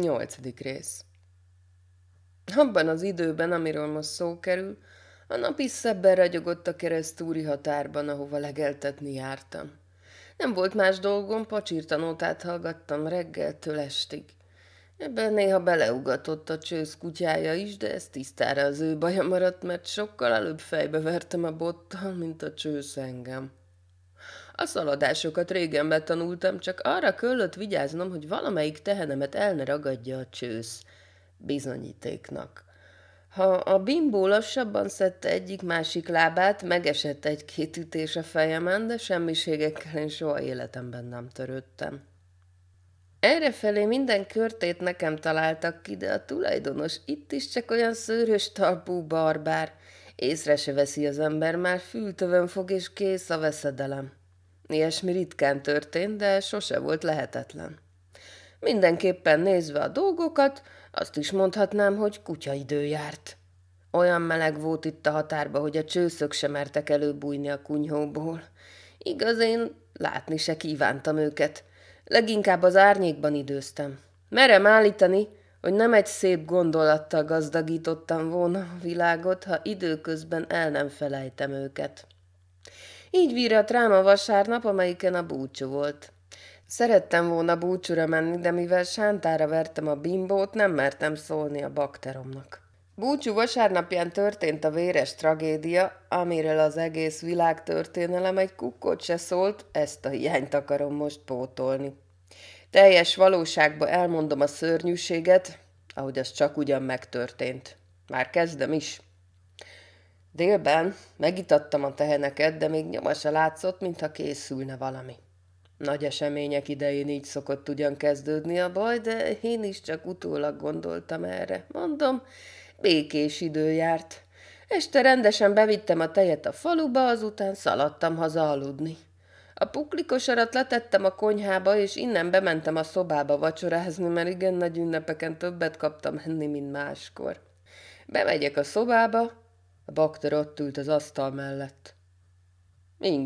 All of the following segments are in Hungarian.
Nyolcadik rész Abban az időben, amiről most szó kerül, a nap is szebben ragyogott a keresztúri határban, ahova legeltetni jártam. Nem volt más dolgom, pacsirtanótát hallgattam reggeltől estig. Ebben néha beleugatott a csősz kutyája is, de ez tisztára az ő baja maradt, mert sokkal előbb fejbe vertem a bottal, mint a csősz engem. A szaladásokat régen betanultam, csak arra köllött vigyáznom, hogy valamelyik tehenemet el ne ragadja a csősz. Bizonyítéknak. Ha a bimbó lassabban szedte egyik-másik lábát, megesett egy-két ütés a fejemen, de semmiségekkel én soha életemben nem törődtem. Errefelé minden körtét nekem találtak ki, de a tulajdonos itt is csak olyan szőrös talpú barbár. Észre se veszi az ember, már fültövön fog és kész a veszedelem. Ilyesmi ritkán történt, de sose volt lehetetlen. Mindenképpen nézve a dolgokat, azt is mondhatnám, hogy idő járt. Olyan meleg volt itt a határba, hogy a csőszök sem mertek előbújni a kunyhóból. Igaz, én látni se kívántam őket. Leginkább az árnyékban időztem. Merem állítani, hogy nem egy szép gondolattal gazdagítottam volna a világot, ha időközben el nem felejtem őket. Így vírat rám a vasárnap, amelyiken a búcsú volt. Szerettem volna búcsúra menni, de mivel sántára vertem a bimbót, nem mertem szólni a bakteromnak. Búcsú vasárnapján történt a véres tragédia, amiről az egész világ történelem egy kukkot se szólt, ezt a hiányt akarom most pótolni. Teljes valóságba elmondom a szörnyűséget, ahogy az csak ugyan megtörtént. Már kezdem is. Délben megitattam a teheneket, de még nyoma se látszott, mintha készülne valami. Nagy események idején így szokott ugyan kezdődni a baj, de én is csak utólag gondoltam erre. Mondom, békés idő járt. Este rendesen bevittem a tejet a faluba, azután szaladtam haza aludni. A puklikosarat letettem a konyhába, és innen bementem a szobába vacsorázni, mert igen nagy ünnepeken többet kaptam enni, mint máskor. Bemegyek a szobába, a bakter ott ült az asztal mellett.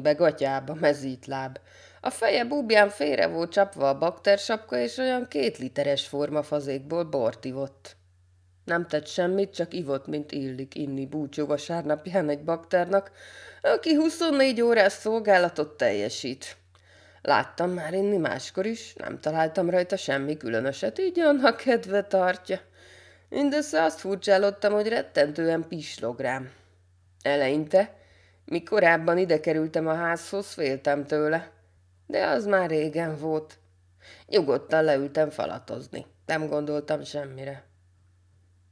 be gatyába, mezít láb. A feje búbján félre volt csapva a baktersapka, és olyan két literes fazékból bort ivott. Nem tett semmit, csak ivott, mint illik inni búcsú vasárnapján egy bakternak, aki 24 órás szolgálatot teljesít. Láttam már inni máskor is, nem találtam rajta semmi különöset, így annak kedve tartja. Mindössze azt furcsálottam, hogy rettentően pislog rám. Eleinte, mikor korábban ide kerültem a házhoz, féltem tőle, de az már régen volt. Nyugodtan leültem falatozni, nem gondoltam semmire.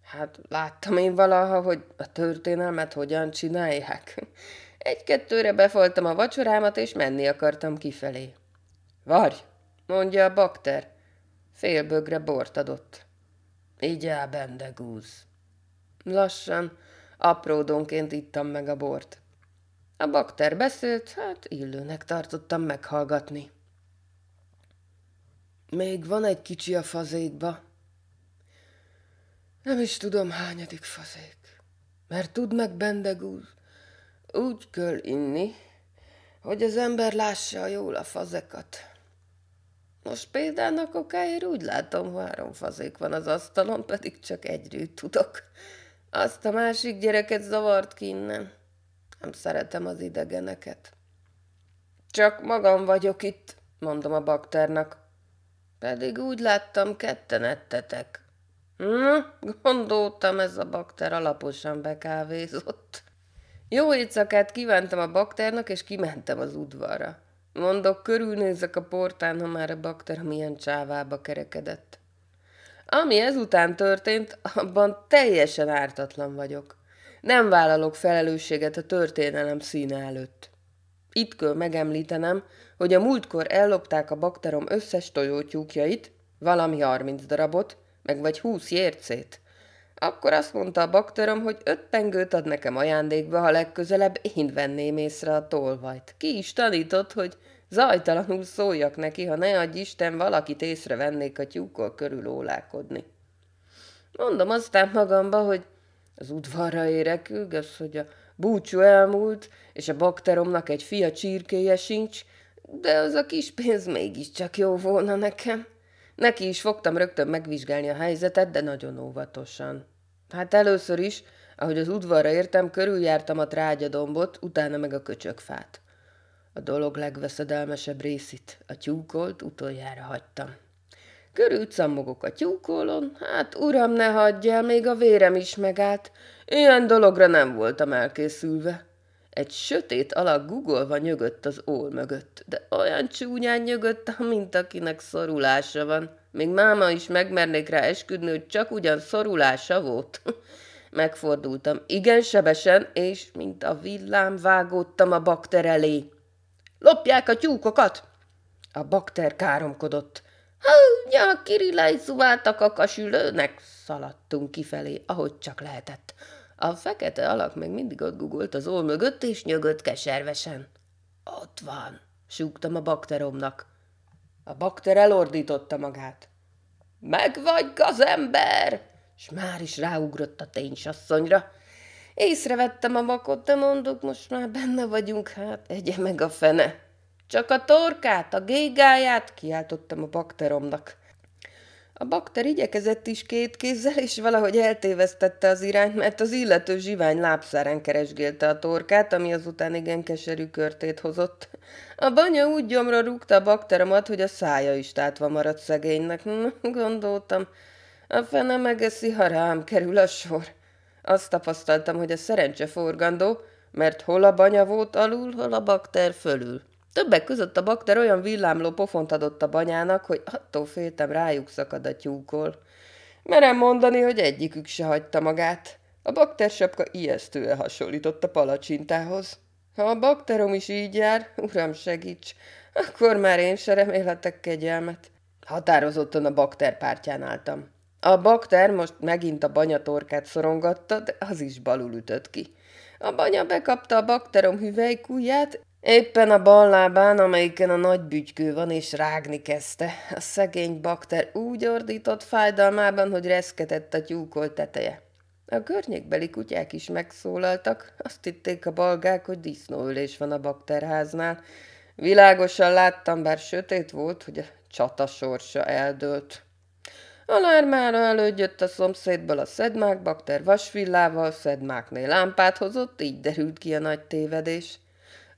Hát láttam én valaha, hogy a történelmet hogyan csinálják. Egy-kettőre befoltam a vacsorámat, és menni akartam kifelé. Varj, mondja a bakter. Félbögre bort adott. Így el, bendegúz. Lassan, apródonként ittam meg a bort. A bakter beszélt, hát illőnek tartottam meghallgatni. Még van egy kicsi a fazékba. Nem is tudom, hányadik fazék. Mert tud meg, bendegúz, úgy kell inni, hogy az ember lássa jól a fazekat. Most például a kokáért úgy látom, három fazék van az asztalon, pedig csak egyrűt tudok. Azt a másik gyereket zavart ki innen. Nem szeretem az idegeneket. Csak magam vagyok itt, mondom a bakternak. Pedig úgy láttam, ketten ettetek. Na, gondoltam, ez a bakter alaposan bekávézott. Jó éjszakát kívántam a bakternak, és kimentem az udvarra. Mondok, körülnézek a portán, ha már a bakter milyen csávába kerekedett. Ami ezután történt, abban teljesen ártatlan vagyok. Nem vállalok felelősséget a történelem színe előtt. Itt kell megemlítenem, hogy a múltkor ellopták a bakterom összes tojótyúkjait, valami 30 darabot, meg vagy 20 jércét. Akkor azt mondta a bakterom, hogy öt pengőt ad nekem ajándékba, ha legközelebb én venném észre a tolvajt. Ki is tanított, hogy zajtalanul szóljak neki, ha ne adj Isten, valakit észrevennék a tyúkkal körül ólákodni. Mondom aztán magamba, hogy az udvarra érek, az, hogy a búcsú elmúlt, és a bakteromnak egy fia csirkéje sincs, de az a kis pénz mégiscsak jó volna nekem. Neki is fogtam rögtön megvizsgálni a helyzetet, de nagyon óvatosan. Hát először is, ahogy az udvarra értem, körüljártam a trágyadombot, utána meg a köcsögfát. A dolog legveszedelmesebb részét, a tyúkolt utoljára hagytam. Körült szammogok a tyúkolon, hát uram, ne hagyja még a vérem is megállt. Ilyen dologra nem voltam elkészülve. Egy sötét alak guggolva nyögött az ól mögött, de olyan csúnyán nyögött, mint akinek szorulása van. Még máma is megmernék rá esküdni, hogy csak ugyan szorulása volt. Megfordultam igen sebesen, és mint a villám vágódtam a bakter elé. Lopják a tyúkokat! A bakter káromkodott. Húnya, kirilejszuváltak a kasülőnek! Szaladtunk kifelé, ahogy csak lehetett. A fekete alak még mindig ott gugolt az ól mögött, és nyögött keservesen. Ott van, súgtam a bakteromnak. A bakter elordította magát. Meg vagy, gazember! S már is ráugrott a ténysasszonyra. Észrevettem a bakot, de mondok, most már benne vagyunk, hát egye meg a fene. Csak a torkát, a gégáját, kiáltottam a bakteromnak. A bakter igyekezett is két kézzel, és valahogy eltévesztette az irányt, mert az illető zsivány lábszárán keresgélte a torkát, ami azután igen keserű körtét hozott. A banya úgy gyomra rúgta a bakteromat, hogy a szája is tátva maradt szegénynek. Hm, gondoltam, a fene megeszi, ha rám kerül a sor. Azt tapasztaltam, hogy a szerencse forgandó, mert hol a banya volt alul, hol a bakter fölül. Többek között a bakter olyan villámló pofont adott a banyának, hogy attól féltem rájuk szakad a tyúkol. Merem mondani, hogy egyikük se hagyta magát. A sapka ijesztően hasonlított a palacsintához. Ha a bakterom is így jár, uram segíts, akkor már én se remélhetek kegyelmet. Határozottan a bakter pártján álltam. A bakter most megint a banyatorkát szorongatta, de az is balul ütött ki. A banya bekapta a bakterom hüvelykujját, Éppen a bal lábán, amelyiken a nagy bütykő van, és rágni kezdte. A szegény bakter úgy ordított fájdalmában, hogy reszketett a tyúkolt teteje. A környékbeli kutyák is megszólaltak, azt hitték a balgák, hogy disznóülés van a bakterháznál. Világosan láttam, bár sötét volt, hogy a csata sorsa eldőlt. A lármára elődjött a szomszédból a szedmák, bakter vasvillával, szedmáknél lámpát hozott, így derült ki a nagy tévedés.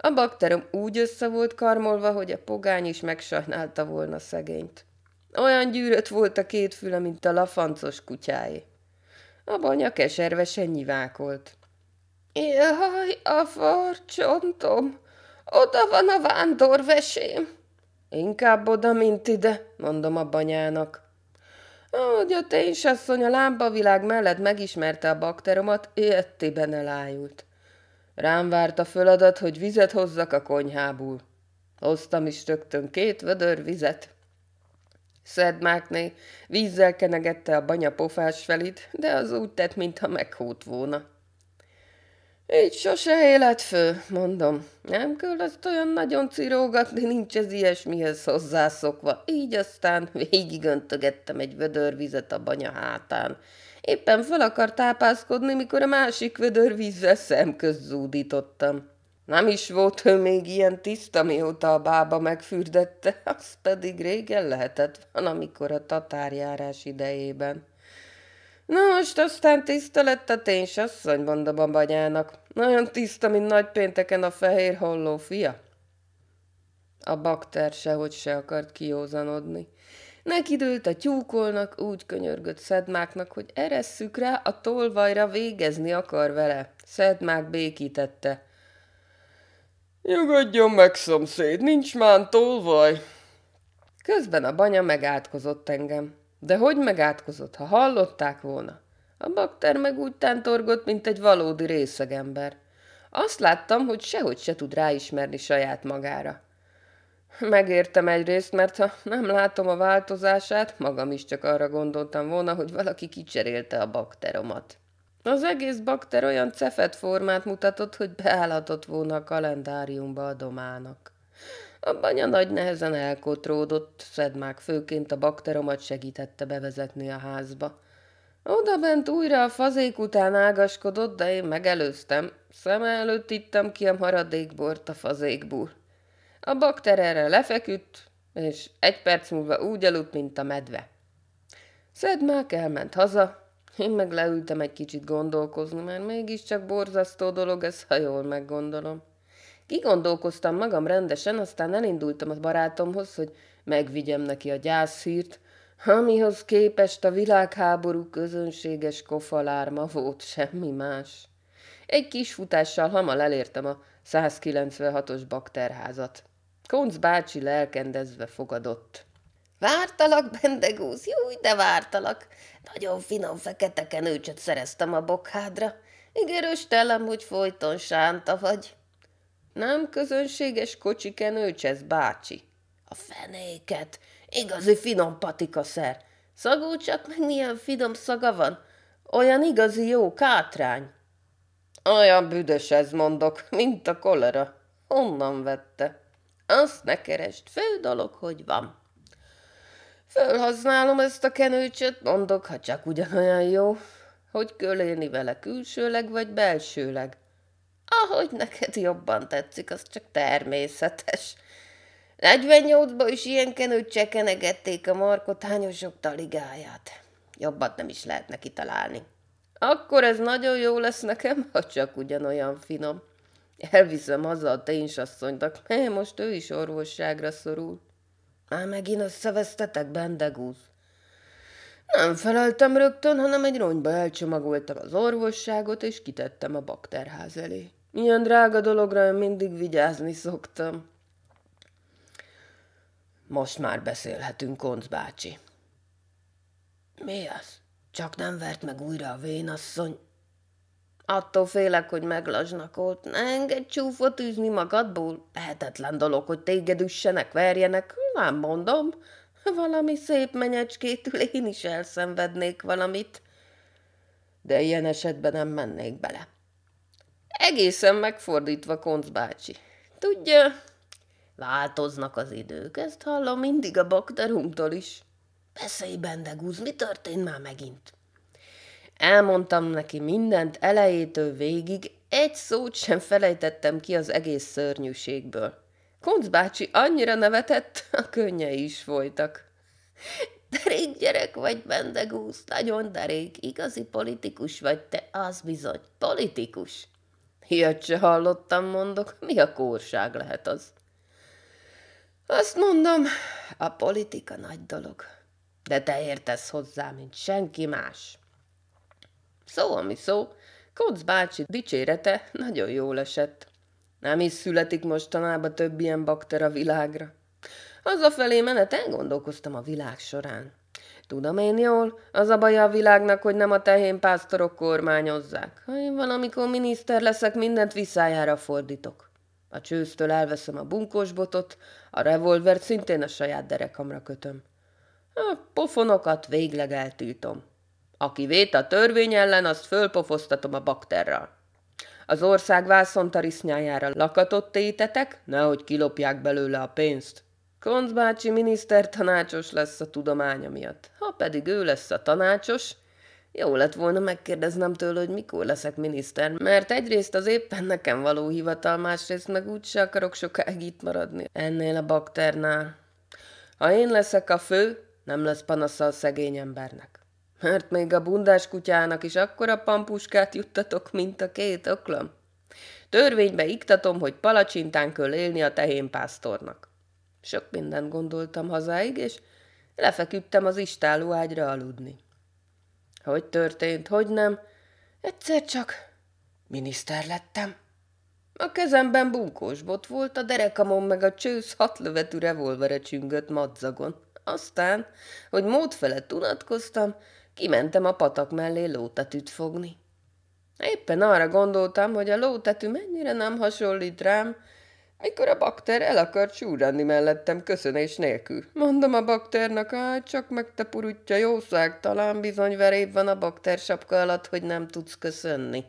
A bakterom úgy össze volt karmolva, hogy a pogány is megsajnálta volna szegényt. Olyan gyűrött volt a két füle, mint a lafancos kutyái. A banya keservesen nyivákolt. Jaj, a farcsontom! Oda van a vándorvesém! Inkább oda, mint ide, mondom a banyának. Ahogy a ténysasszony a lámpavilág mellett megismerte a bakteromat, ilyettében elájult. Rám várt a föladat, hogy vizet hozzak a konyhából. Hoztam is rögtön két vödör vizet. Szed Mákné vízzel kenegette a banya pofás felét, de az úgy tett, mintha meghót volna. Így sose élet fő, mondom. Nem kell azt olyan nagyon cirógatni, nincs ez ilyesmihez hozzászokva. Így aztán végigöntögettem egy vödör vizet a banya hátán. Éppen fel akar tápászkodni, mikor a másik vödör vízzel szemköz zúdítottam. Nem is volt ő még ilyen tiszta, mióta a bába megfürdette, az pedig régen lehetett van, amikor a tatárjárás idejében. Na most aztán tiszta lett a tényes asszony, mondom a banyának. Nagyon tiszta, mint nagypénteken a fehér holló fia. A bakter sehogy se akart kiózanodni. Nekidőlt a tyúkolnak, úgy könyörgött Szedmáknak, hogy eresszük rá, a tolvajra végezni akar vele. Szedmák békítette. Nyugodjon meg, szomszéd, nincs már tolvaj. Közben a banya megátkozott engem. De hogy megátkozott, ha hallották volna? A bakter meg úgy tántorgott, mint egy valódi részegember. Azt láttam, hogy sehogy se tud ráismerni saját magára. Megértem egyrészt, mert ha nem látom a változását, magam is csak arra gondoltam volna, hogy valaki kicserélte a bakteromat. Az egész bakter olyan cefet formát mutatott, hogy beállhatott volna a kalendáriumba a domának. A banya nagy nehezen elkotródott, Szedmák főként a bakteromat segítette bevezetni a házba. Oda bent újra a fazék után ágaskodott, de én megelőztem. Szem előtt ittam ki a maradékbort a fazékból. A bakter erre lefeküdt, és egy perc múlva úgy aludt, mint a medve. Szedmák elment haza, én meg leültem egy kicsit gondolkozni, mert mégiscsak borzasztó dolog ez, ha jól meggondolom. Kigondolkoztam magam rendesen, aztán elindultam a barátomhoz, hogy megvigyem neki a gyászhírt, amihoz képest a világháború közönséges kofalárma volt semmi más. Egy kis futással hamar elértem a 196-os bakterházat. Konc bácsi lelkendezve fogadott. Vártalak, Bendegúz, jó, de vártalak. Nagyon finom fekete kenőcsöt szereztem a bokhádra. Igerőstelem, hogy folyton sánta vagy. Nem közönséges kocsi kenőcs ez, bácsi. A fenéket, igazi finom patikaszer. Szagú csak meg milyen finom szaga van. Olyan igazi jó kátrány. Olyan büdös ez mondok, mint a kolera. Honnan vette. Azt ne keresd, fő dolog, hogy van. Fölhasználom ezt a kenőcsöt, mondok, ha csak ugyanolyan jó, hogy kölélni vele külsőleg vagy belsőleg. Ahogy neked jobban tetszik, az csak természetes. 48-ba is ilyen kenőt csekenegették a markotányosok taligáját. Jobbat nem is lehet neki találni. Akkor ez nagyon jó lesz nekem, ha csak ugyanolyan finom. Elviszem haza a ténysasszonynak, mert most ő is orvosságra szorul. Már megint összevesztetek, bendegúz. Nem feleltem rögtön, hanem egy ronyba elcsomagoltam az orvosságot, és kitettem a bakterház elé. Ilyen drága dologra én mindig vigyázni szoktam. Most már beszélhetünk, Konc bácsi. Mi az? Csak nem vert meg újra a vénasszony, Attól félek, hogy meglaznak ott. Ne engedj csúfot üzni magadból. Lehetetlen dolog, hogy téged üssenek, verjenek. Nem mondom. Valami szép menyecskétül én is elszenvednék valamit. De ilyen esetben nem mennék bele. Egészen megfordítva, Konc bácsi. Tudja, változnak az idők, ezt hallom mindig a bakterumtól is. Beszélj, Bendegúz, mi történt már megint? Elmondtam neki mindent elejétől végig, egy szót sem felejtettem ki az egész szörnyűségből. Kunc bácsi annyira nevetett, a könnyei is folytak. Derék gyerek vagy, Bendegúz, nagyon derék, igazi politikus vagy te, az bizony, politikus. Hiatt se hallottam, mondok, mi a kórság lehet az? Azt mondom, a politika nagy dolog, de te értesz hozzá, mint senki más. Szó, ami szó, Kocz bácsi dicsérete nagyon jól esett. Nem is születik mostanában több ilyen bakter a világra. Hazafelé menet elgondolkoztam a világ során. Tudom én jól, az a baj a világnak, hogy nem a tehén pásztorok kormányozzák. Ha én valamikor miniszter leszek, mindent visszájára fordítok. A csőztől elveszem a bunkós botot, a revolvert szintén a saját derekamra kötöm. A pofonokat végleg eltiltom. Aki vét a törvény ellen, azt fölpofosztatom a bakterral. Az ország vászontarisznyájára lakatot tétetek, nehogy kilopják belőle a pénzt. Konc bácsi miniszter tanácsos lesz a tudománya miatt. Ha pedig ő lesz a tanácsos, jó lett volna megkérdeznem tőle, hogy mikor leszek miniszter, mert egyrészt az éppen nekem való hivatal, másrészt meg se akarok sokáig itt maradni ennél a bakternál. Ha én leszek a fő, nem lesz panasza a szegény embernek mert még a bundás kutyának is akkora pampuskát juttatok, mint a két öklöm. Törvénybe iktatom, hogy palacsintán kell élni a tehén pásztornak. Sok mindent gondoltam hazáig, és lefeküdtem az istáló ágyra aludni. Hogy történt, hogy nem, egyszer csak miniszter lettem. A kezemben bunkós bot volt, a derekamon meg a csősz hat lövetű revolvere csüngött madzagon. Aztán, hogy mód felett unatkoztam, Kimentem a patak mellé lótetűt fogni. Éppen arra gondoltam, hogy a lótetű mennyire nem hasonlít rám, mikor a bakter el akart csúranni mellettem köszönés nélkül. Mondom a bakternak, hát csak purutja jószág, talán bizony veréb van a bakter sapka alatt, hogy nem tudsz köszönni.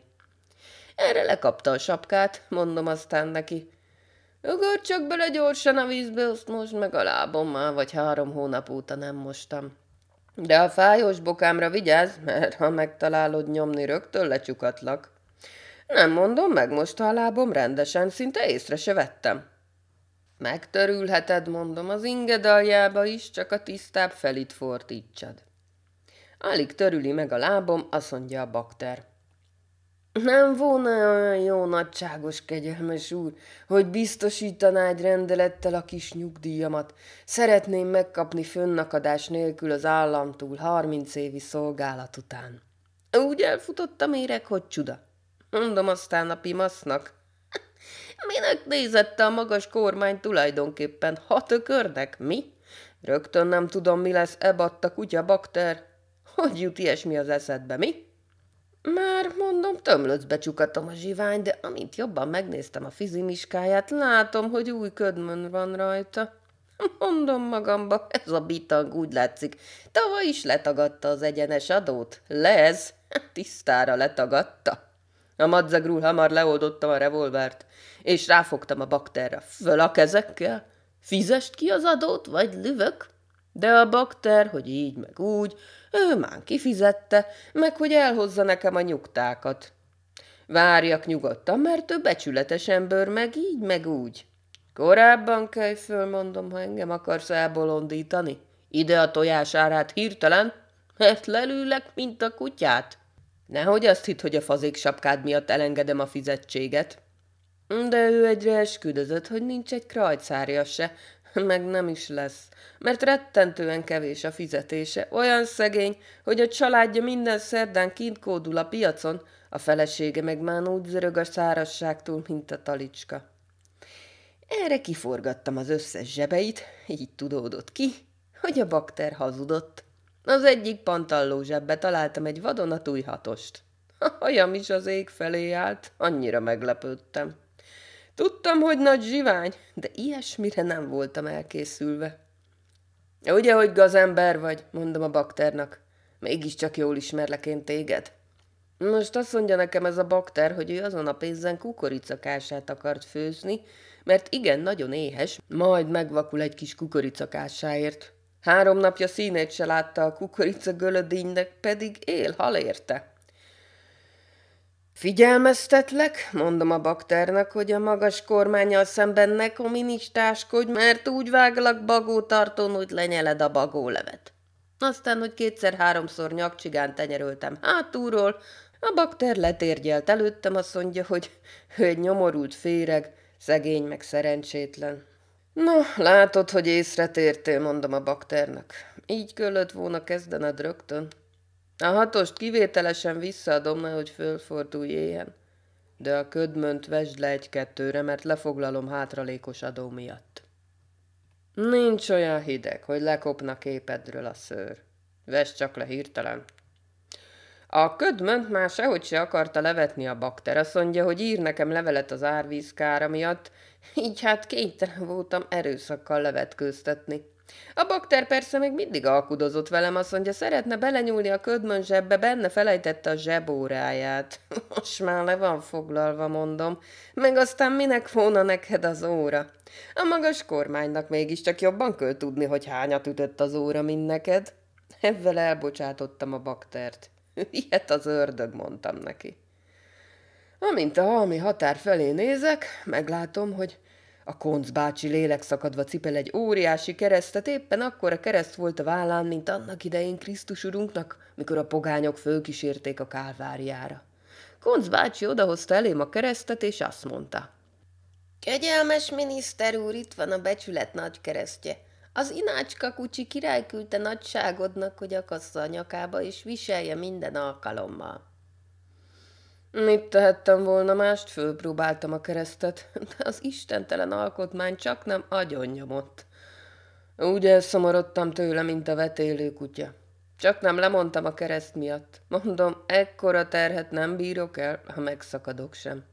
Erre lekapta a sapkát, mondom aztán neki. Ugorj csak bele gyorsan a vízbe, azt most meg a lábom már, vagy három hónap óta nem mostam. De a fájós bokámra vigyázz, mert ha megtalálod nyomni, rögtön lecsukatlak. Nem mondom, meg most a lábom rendesen, szinte észre se vettem. Megtörülheted, mondom, az inged aljába is, csak a tisztább felit fordítsad. Alig törüli meg a lábom, azt mondja a bakter. Nem volna olyan jó nagyságos kegyelmes úr, hogy biztosítaná egy rendelettel a kis nyugdíjamat. Szeretném megkapni fönnakadás nélkül az államtól harminc évi szolgálat után. Úgy elfutott a méreg, hogy csuda. Mondom aztán a pimasznak. Minek nézette a magas kormány tulajdonképpen? Hat ökörnek, mi? Rögtön nem tudom, mi lesz ebadt a kutya bakter. Hogy jut ilyesmi az eszedbe, mi? Már mondom, tömlöcbe csukatom a zsivány, de amint jobban megnéztem a fizimiskáját, látom, hogy új ködmön van rajta. Mondom magamba, ez a bitang úgy látszik. Tavaly is letagadta az egyenes adót. Lez, tisztára letagadta. A madzagrul hamar leoldottam a revolvert, és ráfogtam a bakterra. Föl a kezekkel? Fizest ki az adót, vagy lövök? De a bakter, hogy így meg úgy, ő már kifizette, meg hogy elhozza nekem a nyugtákat. Várjak nyugodtan, mert több becsületes ember meg így, meg úgy. Korábban kell fölmondom, ha engem akarsz elbolondítani. Ide a tojás árát hirtelen, mert lelőlek mint a kutyát. Nehogy azt hitt, hogy a fazék sapkád miatt elengedem a fizetséget. De ő egyre esküdözött, hogy nincs egy krajcárja se, meg nem is lesz, mert rettentően kevés a fizetése, olyan szegény, hogy a családja minden szerdán kint kódul a piacon, a felesége meg már úgy zörög a szárazságtól, mint a talicska. Erre kiforgattam az összes zsebeit, így tudódott ki, hogy a bakter hazudott. Az egyik pantalló zsebbe találtam egy vadonatúj hatost. A hajam is az ég felé állt, annyira meglepődtem. Tudtam, hogy nagy zsivány, de ilyesmire nem voltam elkészülve. Ugye, hogy gazember vagy, mondom a bakternak. Mégiscsak jól ismerlek én téged. Most azt mondja nekem ez a bakter, hogy ő azon a pénzen kukoricakását akart főzni, mert igen, nagyon éhes, majd megvakul egy kis kukoricakásáért. Három napja színét se látta a kukorica gölödénynek, pedig él hal érte. Figyelmeztetlek, mondom a bakternek, hogy a magas kormányjal szemben ne koministáskodj, mert úgy váglak tartón, hogy lenyeled a bagólevet. Aztán, hogy kétszer-háromszor nyakcsigán tenyerültem hátulról, a bakter letérgyelt előttem, azt mondja, hogy ő egy nyomorult féreg, szegény meg szerencsétlen. No, látod, hogy észre tértél, mondom a bakternek. Így köllött volna kezdened rögtön. A hatost kivételesen visszaadom, nehogy fölfordulj éhen. De a ködmönt vesd le egy-kettőre, mert lefoglalom hátralékos adó miatt. Nincs olyan hideg, hogy lekopna képedről a szőr. Vesd csak le hirtelen. A ködmönt már sehogy se akarta levetni a bakter. Azt mondja, hogy ír nekem levelet az árvízkára miatt, így hát kénytelen voltam erőszakkal levetkőztetni. A bakter persze még mindig alkudozott velem, azt mondja, szeretne belenyúlni a ködmön zsebbe, benne felejtette a zsebóráját. Most már le van foglalva, mondom. Meg aztán minek volna neked az óra? A magas kormánynak mégiscsak jobban kell tudni, hogy hányat ütött az óra, mint neked. Ezzel elbocsátottam a baktert. Ilyet az ördög, mondtam neki. Amint a halmi határ felé nézek, meglátom, hogy a konc bácsi lélekszakadva cipel egy óriási keresztet, éppen a kereszt volt a vállán, mint annak idején Krisztus urunknak, mikor a pogányok fölkísérték a kálváriára. Konc bácsi odahozta elém a keresztet, és azt mondta. Kegyelmes miniszter úr, itt van a becsület nagy keresztje. Az inácska kucsi király küldte nagyságodnak, hogy akassza a nyakába, és viselje minden alkalommal. Mit tehettem volna mást? Fölpróbáltam a keresztet, de az istentelen alkotmány csak nem agyonnyomott. Úgy elszomorodtam tőle, mint a vetélő kutya. Csak nem lemondtam a kereszt miatt. Mondom, ekkora terhet nem bírok el, ha megszakadok sem.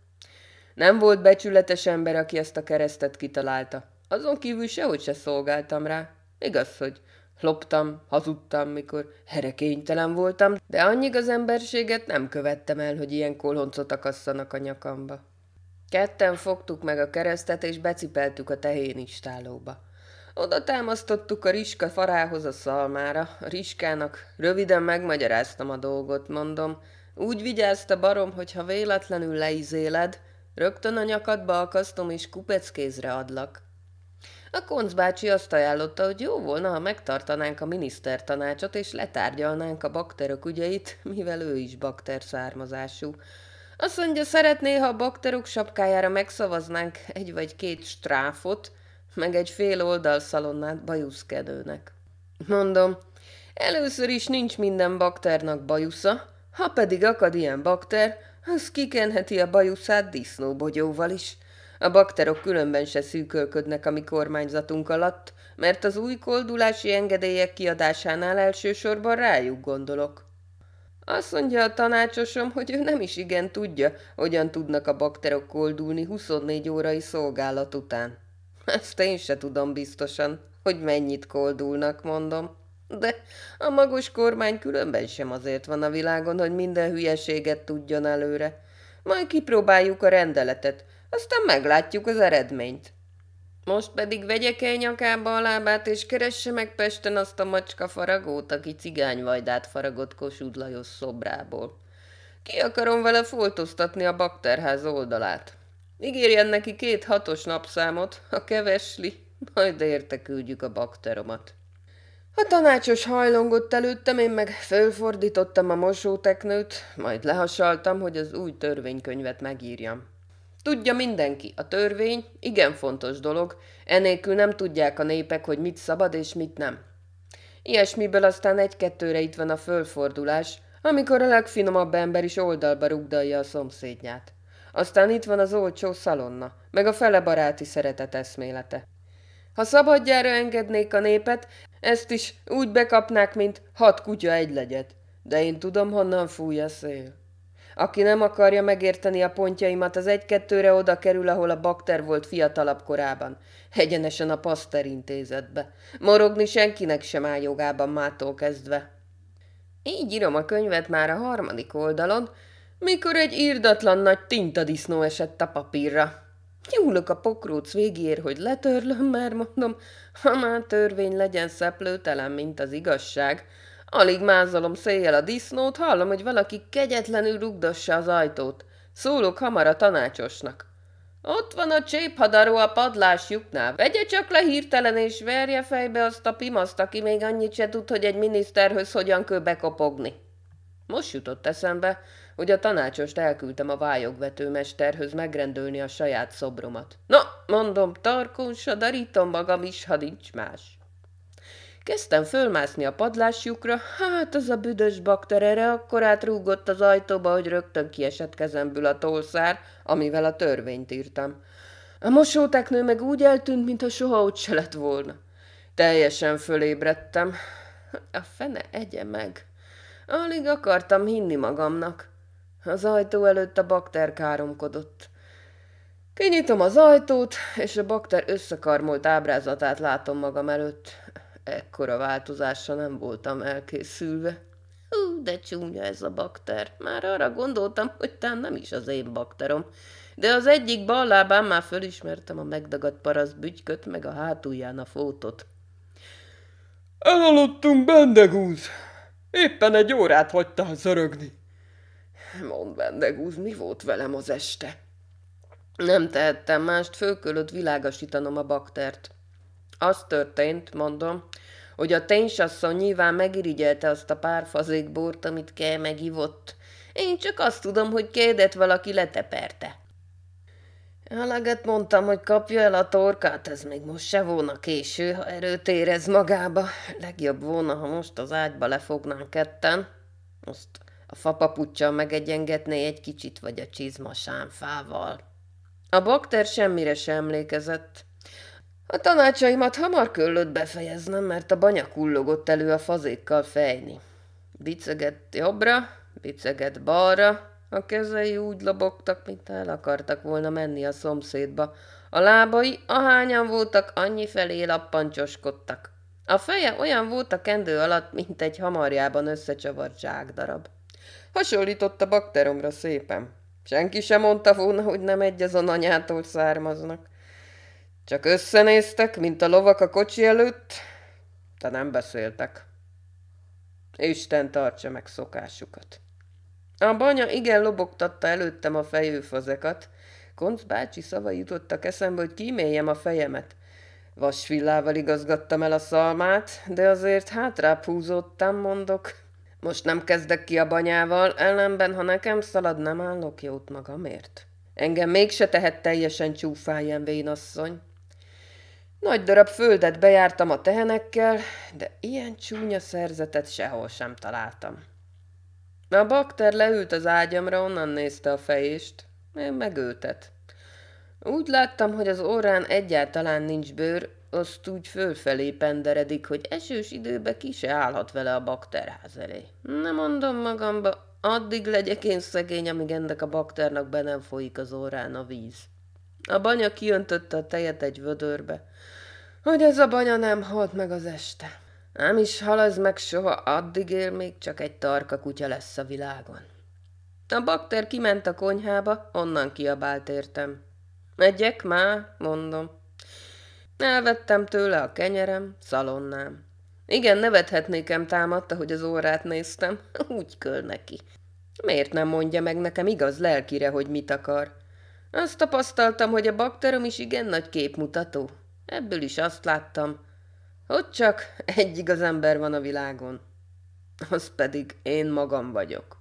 Nem volt becsületes ember, aki ezt a keresztet kitalálta. Azon kívül sehogy se szolgáltam rá. Igaz, hogy Loptam, hazudtam, mikor herekénytelen voltam, de annyig az emberséget nem követtem el, hogy ilyen kolhoncot akasszanak a nyakamba. Ketten fogtuk meg a keresztet, és becipeltük a tehén istálóba. Oda támasztottuk a riska farához a szalmára. A riskának röviden megmagyaráztam a dolgot, mondom. Úgy vigyázta barom, hogy ha véletlenül leizéled, rögtön a nyakadba akasztom és kupeckézre adlak. A Konc bácsi azt ajánlotta, hogy jó volna, ha megtartanánk a minisztertanácsot, és letárgyalnánk a bakterok ügyeit, mivel ő is bakter származású. Azt mondja, szeretné, ha a bakterok sapkájára megszavaznánk egy vagy két stráfot, meg egy fél oldal szalonnát bajuszkedőnek. Mondom, először is nincs minden bakternak bajusza, ha pedig akad ilyen bakter, az kikenheti a bajuszát disznóbogyóval is – a bakterok különben se szűkölködnek a mi kormányzatunk alatt, mert az új koldulási engedélyek kiadásánál elsősorban rájuk gondolok. Azt mondja a tanácsosom, hogy ő nem is igen tudja, hogyan tudnak a bakterok koldulni 24 órai szolgálat után. Ezt én se tudom biztosan, hogy mennyit koldulnak, mondom. De a magos kormány különben sem azért van a világon, hogy minden hülyeséget tudjon előre. Majd kipróbáljuk a rendeletet, aztán meglátjuk az eredményt. Most pedig vegye el nyakába a lábát, és keresse meg Pesten azt a macska faragót, aki cigányvajdát faragott Kossuth Lajos szobrából. Ki akarom vele foltoztatni a bakterház oldalát. Ígérjen neki két hatos napszámot, a kevesli, majd érte küldjük a bakteromat. A tanácsos hajlongott előttem, én meg fölfordítottam a mosóteknőt, majd lehasaltam, hogy az új törvénykönyvet megírjam. Tudja mindenki, a törvény igen fontos dolog, enélkül nem tudják a népek, hogy mit szabad és mit nem. Ilyesmiből aztán egy-kettőre itt van a fölfordulás, amikor a legfinomabb ember is oldalba rugdalja a szomszédját. Aztán itt van az olcsó szalonna, meg a fele baráti szeretet eszmélete. Ha szabadjára engednék a népet, ezt is úgy bekapnák, mint hat kutya egy legyet. De én tudom, honnan fúj a szél. Aki nem akarja megérteni a pontjaimat, az egy-kettőre oda kerül, ahol a bakter volt fiatalabb korában. Egyenesen a Paszter intézetbe. Morogni senkinek sem áll jogában mától kezdve. Így írom a könyvet már a harmadik oldalon, mikor egy írdatlan nagy tintadisznó esett a papírra. Nyúlok a pokróc végér, hogy letörlöm, mert mondom, ha már törvény legyen szeplőtelen, mint az igazság, Alig mázolom széjjel a disznót, hallom, hogy valaki kegyetlenül rugdossa az ajtót. Szólok hamar a tanácsosnak. Ott van a cséphadaró a padlás lyuknál. Vegye csak le hirtelen és verje fejbe azt a pimaszt, aki még annyit se tud, hogy egy miniszterhöz hogyan kell bekopogni. Most jutott eszembe, hogy a tanácsost elküldtem a vályogvetőmesterhöz megrendelni a saját szobromat. Na, mondom, tarkonsa, darítom magam is, ha nincs más. Kezdtem fölmászni a padlásjukra, hát az a büdös bakter erre akkor átrúgott az ajtóba, hogy rögtön kiesett kezemből a tolszár, amivel a törvényt írtam. A mosóteknő meg úgy eltűnt, mintha soha ott se lett volna. Teljesen fölébredtem. A fene egye meg. Alig akartam hinni magamnak. Az ajtó előtt a bakter káromkodott. Kinyitom az ajtót, és a bakter összekarmolt ábrázatát látom magam előtt. Ekkora változásra nem voltam elkészülve. Hú, de csúnya ez a bakter. Már arra gondoltam, hogy tán nem is az én bakterom. De az egyik bal lábán már fölismertem a megdagadt paraszt bütyköt, meg a hátulján a fótot. Elaludtunk, Bendegúz! Éppen egy órát hagytál zörögni. Mond Bendegúz, mi volt velem az este? Nem tehettem mást, fölkölött világosítanom a baktert. Az történt, mondom, hogy a ténysasszony nyilván megirigyelte azt a pár fazék bort, amit kell megivott. Én csak azt tudom, hogy kérdett valaki leteperte. Halagat mondtam, hogy kapja el a torkát, ez még most se volna késő, ha erőt érez magába. Legjobb volna, ha most az ágyba lefognánk ketten. Most a fapapuccsal megegyengetné egy kicsit, vagy a csizmasán fával. A bakter semmire sem emlékezett. A tanácsaimat hamar küllött befejeznem, mert a banya kullogott elő a fazékkal fejni. Biceget jobbra, biceget balra, a kezei úgy lobogtak, mint el akartak volna menni a szomszédba. A lábai, ahányan voltak, annyi felé lappancsoskodtak. A feje olyan volt a kendő alatt, mint egy hamarjában összecsavart zsákdarab. Hasonlított a bakteromra szépen. Senki sem mondta volna, hogy nem egy azon anyától származnak. Csak összenéztek, mint a lovak a kocsi előtt, de nem beszéltek. Isten tartsa meg szokásukat. A banya igen lobogtatta előttem a fejőfazekat. Konc bácsi szava jutottak eszembe, hogy kíméljem a fejemet. Vasvillával igazgattam el a szalmát, de azért hátrább húzódtam, mondok. Most nem kezdek ki a banyával, ellenben, ha nekem szalad, nem állok jót magamért. Engem mégse tehet teljesen csúfáján, vénasszony. Nagy darab földet bejártam a tehenekkel, de ilyen csúnya szerzetet sehol sem találtam. A bakter leült az ágyamra, onnan nézte a fejést. Én megöltet. Úgy láttam, hogy az orrán egyáltalán nincs bőr, azt úgy fölfelé penderedik, hogy esős időbe ki se állhat vele a bakterház elé. Nem mondom magamba, addig legyek én szegény, amíg ennek a bakternak be nem folyik az orrán a víz. A banya kiöntötte a tejet egy vödörbe. Hogy ez a banya nem halt meg az este. Nem is hal ez meg soha, addig él még csak egy tarka kutya lesz a világon. A bakter kiment a konyhába, onnan kiabált értem. Megyek már, mondom. Elvettem tőle a kenyerem, szalonnám. Igen, nevethetnékem támadta, hogy az órát néztem. Úgy köl neki. Miért nem mondja meg nekem igaz lelkire, hogy mit akar? Azt tapasztaltam, hogy a bakterom is igen nagy képmutató. Ebből is azt láttam, hogy csak egy igaz ember van a világon. Az pedig én magam vagyok.